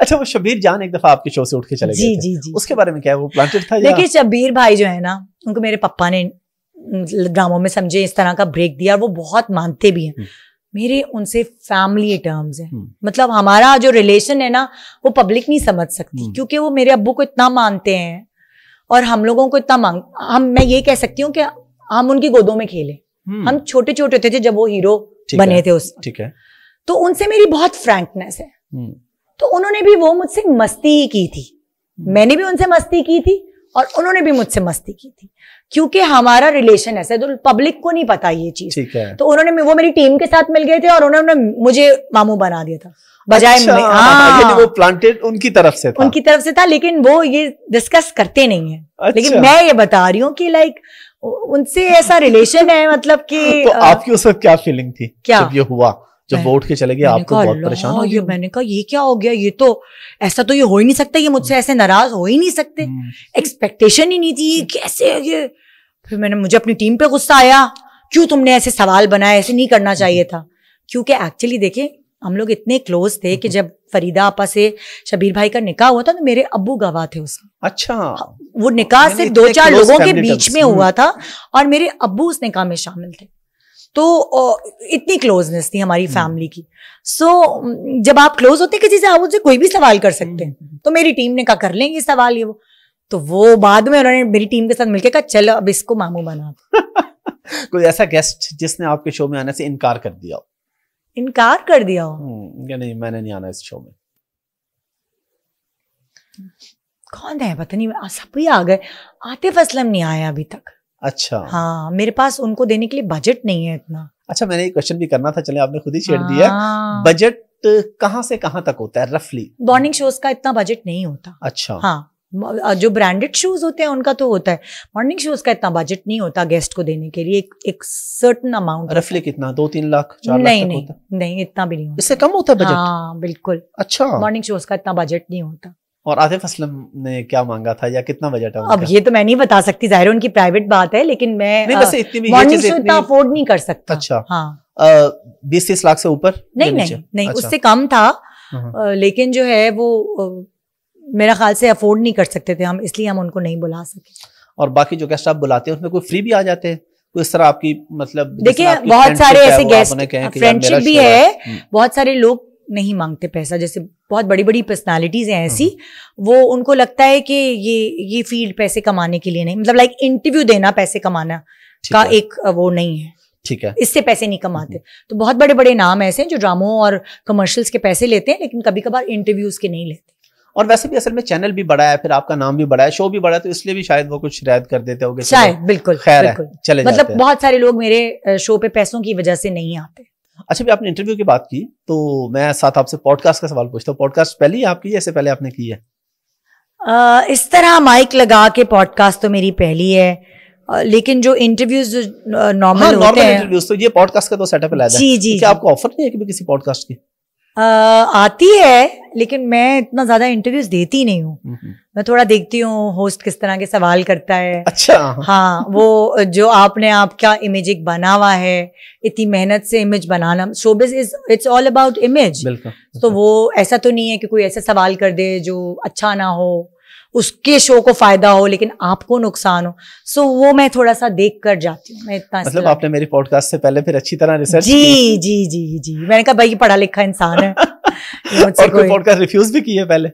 अच्छा वो शबीर जान एक दफा आपके शो से उठ के चले जी, गए जी जी उसके बारे में क्या है वो प्लांटेड था देखिए शबीर भाई जो है ना उनको मेरे पापा ने ड्रामों में समझे इस तरह का ब्रेक दिया और वो बहुत मानते भी हैं हम्म। मेरे उनसे फैमिली टर्म्स हैं हम्म। मतलब हमारा जो रिलेशन है ना वो पब्लिक नहीं समझ सकती हम्म। क्योंकि वो मेरे अब्बू को इतना मानते हैं और हम लोगों को इतना मांग हम मैं ये कह सकती हूँ कि हम उनकी गोदों में खेले हम छोटे छोटे थे जब वो हीरो बने थे उस ठीक है तो उनसे मेरी बहुत फ्रैंकनेस है तो उन्होंने भी वो मुझसे मस्ती ही की थी मैंने भी उनसे मस्ती की थी और उन्होंने भी मुझसे मस्ती की थी क्योंकि हमारा रिलेशन ऐसा है तो पब्लिक को नहीं पता ये चीज ठीक है तो उन्होंने वो मेरी टीम के साथ मिल गए थे और उन्होंने मुझे मामू बना दिया था बजाय अच्छा, हाँ, हाँ। वो प्लांटेड उनकी तरफ से था उनकी तरफ से था लेकिन वो ये डिस्कस करते नहीं है अच्छा। लेकिन मैं ये बता रही हूँ कि लाइक उनसे ऐसा रिलेशन है मतलब कि तो आपकी उस वक्त क्या फीलिंग थी क्या ये हुआ जब वोट के चले गए आपको बहुत परेशान हो गया मैंने कहा ये क्या हो गया ये तो ऐसा तो ये हो ही नहीं सकता ये मुझसे ऐसे नाराज हो ही नहीं सकते एक्सपेक्टेशन हम्म। ही नहीं थी ये कैसे है ये फिर मैंने मुझे अपनी टीम पे गुस्सा आया क्यों तुमने ऐसे सवाल बनाए ऐसे नहीं करना चाहिए था क्योंकि एक्चुअली देखे हम लोग इतने क्लोज थे कि हम्म। जब फरीदा आपा से शबीर भाई का निकाह हुआ था तो मेरे अब्बू गवाह थे उसमें अच्छा वो निकाह सिर्फ दो चार लोगों के बीच में हुआ हम्म। था और मेरे अब्बू उस निकाह में शामिल थे तो इतनी क्लोजनेस थी हमारी फैमिली हम्म। की सो so, जब आप क्लोज होते हैं किसी से आप मुझसे कोई भी सवाल कर सकते हैं हम्म। तो मेरी टीम ने कहा कर लेंगे सवाल ये वो तो वो बाद में उन्होंने मेरी टीम के साथ मिलकर कहा चलो अब इसको मामू बना कोई ऐसा गेस्ट जिसने आपके शो में आने से इनकार कर दिया हो इनकार कर दिया हो हम्म, नहीं मैंने नहीं आना इस शो में कौन है पता नहीं सब ही आ गए आतिफ असलम नहीं आया अभी तक अच्छा हाँ मेरे पास उनको देने के लिए बजट नहीं है इतना अच्छा मैंने एक क्वेश्चन भी करना था चले आपने खुद ही छेड़ दिया बजट हाँ। कहाँ से कहाँ तक होता है रफली बॉर्निंग शोज का इतना बजट नहीं होता अच्छा हाँ जो ब्रांडेड शूज होते हैं उनका तो होता है मॉर्निंग शूज का इतना बजट नहीं होता गेस्ट को देने के लिए एक, एक सर्टन अमाउंट रफली कितना दो तीन लाख चार नहीं लाख नहीं होता? नहीं इतना भी नहीं होता इससे कम होता है बजट हाँ बिल्कुल अच्छा मॉर्निंग शोज का इतना बजट नहीं होता और आतिफ असलम ने क्या मांगा था या कितना बजट है अब ये तो मैं नहीं बता सकती जाहिर उनकी प्राइवेट बात है लेकिन मैं नहीं बस इतनी भी मॉर्निंग शो इतना अफोर्ड नहीं कर सकता अच्छा हाँ बीस तीस लाख से ऊपर नहीं नहीं नहीं अच्छा। उससे कम था हाँ, हाँ। लेकिन जो है वो मेरा ख्याल से अफोर्ड नहीं कर सकते थे हम इसलिए हम उनको नहीं बुला सके और बाकी जो गेस्ट आप बुलाते हैं उसमें कोई फ्री भी आ जाते हैं कोई इस तरह आपकी मतलब देखिए बहुत सारे ऐसे गेस्ट फ्रेंडशिप भी है हम्म। बहुत सारे लोग नहीं मांगते पैसा जैसे बहुत बड़ी बड़ी पर्सनालिटीज हैं ऐसी हम्म। वो उनको लगता है कि ये ये फील्ड पैसे कमाने के लिए नहीं मतलब लाइक इंटरव्यू देना पैसे कमाना का एक वो नहीं है ठीक है इससे पैसे नहीं कमाते हम्म। तो बहुत बड़े बड़े नाम ऐसे हैं जो ड्रामों और कमर्शियल्स के पैसे लेते हैं लेकिन कभी कभार इंटरव्यूज के नहीं लेते और वैसे भी असल में चैनल भी बड़ा है फिर आपका नाम भी बड़ा है शो भी बड़ा है तो इसलिए भी शायद वो कुछ शायद कर देते हो शायद बिल्कुल खैर है चले मतलब बहुत सारे लोग मेरे शो पे पैसों की वजह से नहीं आते अच्छा भी आपने इंटरव्यू की बात की तो मैं साथ आपसे पॉडकास्ट का सवाल पूछता हूँ पॉडकास्ट पहले ही आपकी ऐसे पहले आपने की है आ, इस तरह माइक लगा के पॉडकास्ट तो मेरी पहली है लेकिन जो इंटरव्यूज नॉर्मल हाँ, होते हैं इंटरव्यूज तो ये पॉडकास्ट का तो सेटअप है जी जी, तो जी आपको ऑफर नहीं है कि किसी पॉडकास्ट की आती है लेकिन मैं इतना ज्यादा इंटरव्यूज देती नहीं हूँ हम्म, हम्म। मैं थोड़ा देखती हूँ होस्ट किस तरह के सवाल करता है अच्छा हाँ वो जो आपने आपका इमेज एक बना हुआ है इतनी मेहनत से इमेज बनाना showbiz is it's all about image तो वो ऐसा तो नहीं है कि कोई ऐसा सवाल कर दे जो अच्छा ना हो उसके शो को फायदा हो लेकिन आपको नुकसान हो सो वो मैं थोड़ा सा देख कर जाती हूँ मतलब आपने मेरी पॉडकास्ट से पहले फिर अच्छी तरह रिसर्च जी जी जी जी मैंने कहा भाई पढ़ा लिखा इंसान है और कोई पॉडकास्ट रिफ्यूज भी किए पहले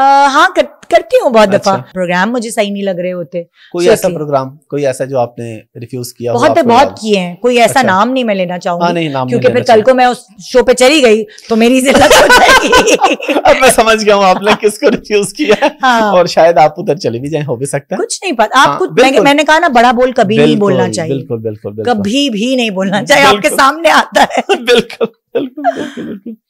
Uh, हाँ करती हूँ बहुत अच्छा। दफा प्रोग्राम मुझे सही नहीं लग रहे होते कोई ऐसा प्रोग्राम कोई ऐसा जो आपने रिफ्यूज किया बहुत बहुत किए हैं कोई ऐसा अच्छा। नाम नहीं मैं लेना हाँ, चाहूंगी क्योंकि फिर कल को मैं उस शो पे चली गई तो मेरी अब मैं समझ गया हूँ आपने किसको रिफ्यूज किया हाँ। और शायद आप उधर चले भी जाए हो भी सकता है कुछ नहीं पता आप हाँ, कुछ मैंने कहा ना बड़ा बोल कभी नहीं बोलना चाहिए बिल्कुल बिल्कुल कभी भी नहीं बोलना चाहिए आपके सामने आता है बिल्कुल बिल्कुल बिल्कुल